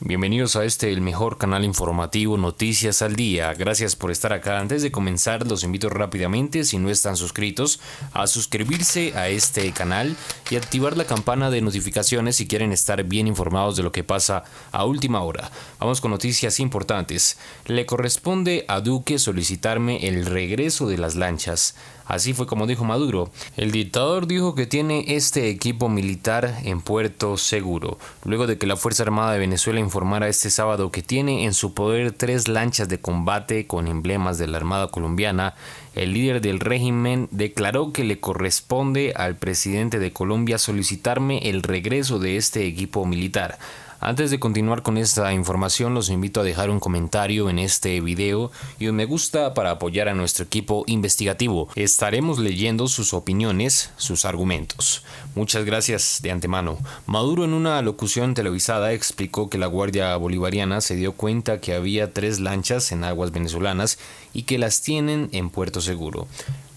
Bienvenidos a este, el mejor canal informativo Noticias al Día. Gracias por estar acá. Antes de comenzar, los invito rápidamente, si no están suscritos, a suscribirse a este canal y activar la campana de notificaciones si quieren estar bien informados de lo que pasa a última hora. Vamos con noticias importantes. Le corresponde a Duque solicitarme el regreso de las lanchas. Así fue como dijo Maduro. El dictador dijo que tiene este equipo militar en puerto seguro, luego de que la Fuerza Armada de Venezuela informara este sábado que tiene en su poder tres lanchas de combate con emblemas de la Armada colombiana, el líder del régimen declaró que le corresponde al presidente de Colombia solicitarme el regreso de este equipo militar. Antes de continuar con esta información, los invito a dejar un comentario en este video y un me gusta para apoyar a nuestro equipo investigativo. Estaremos leyendo sus opiniones, sus argumentos. Muchas gracias de antemano. Maduro en una locución televisada explicó que la Guardia Bolivariana se dio cuenta que había tres lanchas en aguas venezolanas y que las tienen en Puerto Seguro.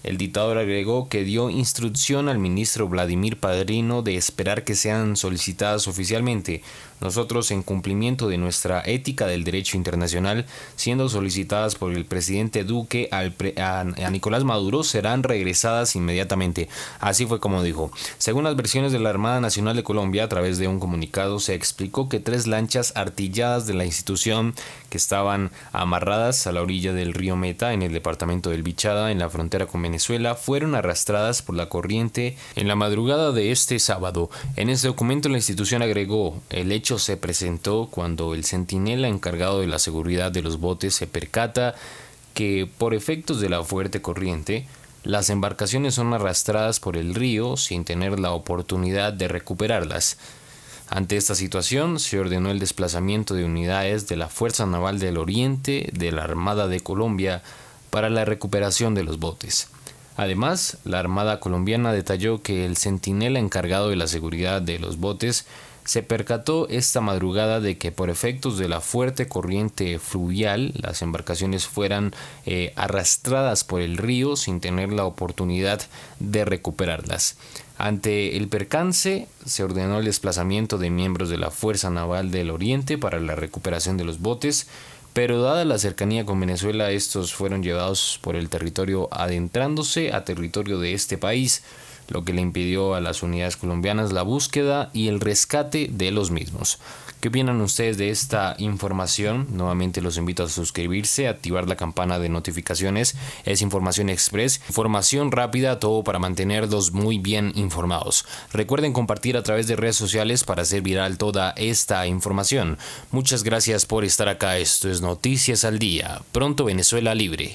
El dictador agregó que dio instrucción al ministro Vladimir Padrino de esperar que sean solicitadas oficialmente, nosotros en cumplimiento de nuestra ética del derecho internacional, siendo solicitadas por el presidente Duque a, a Nicolás Maduro, serán regresadas inmediatamente. Así fue como dijo. Según las versiones de la Armada Nacional de Colombia, a través de un comunicado se explicó que tres lanchas artilladas de la institución que estaban amarradas a la orilla del río Meta en el departamento del Bichada, en la frontera con Venezuela fueron arrastradas por la corriente en la madrugada de este sábado. En ese documento la institución agregó, el hecho se presentó cuando el centinela encargado de la seguridad de los botes se percata que, por efectos de la fuerte corriente, las embarcaciones son arrastradas por el río sin tener la oportunidad de recuperarlas. Ante esta situación, se ordenó el desplazamiento de unidades de la Fuerza Naval del Oriente de la Armada de Colombia para la recuperación de los botes. Además, la Armada colombiana detalló que el centinela encargado de la seguridad de los botes se percató esta madrugada de que por efectos de la fuerte corriente fluvial las embarcaciones fueran eh, arrastradas por el río sin tener la oportunidad de recuperarlas. Ante el percance se ordenó el desplazamiento de miembros de la Fuerza Naval del Oriente para la recuperación de los botes, pero dada la cercanía con Venezuela, estos fueron llevados por el territorio adentrándose a territorio de este país lo que le impidió a las unidades colombianas la búsqueda y el rescate de los mismos. ¿Qué opinan ustedes de esta información? Nuevamente los invito a suscribirse, activar la campana de notificaciones. Es información express, información rápida, todo para mantenerlos muy bien informados. Recuerden compartir a través de redes sociales para hacer viral toda esta información. Muchas gracias por estar acá. Esto es Noticias al Día. Pronto Venezuela Libre.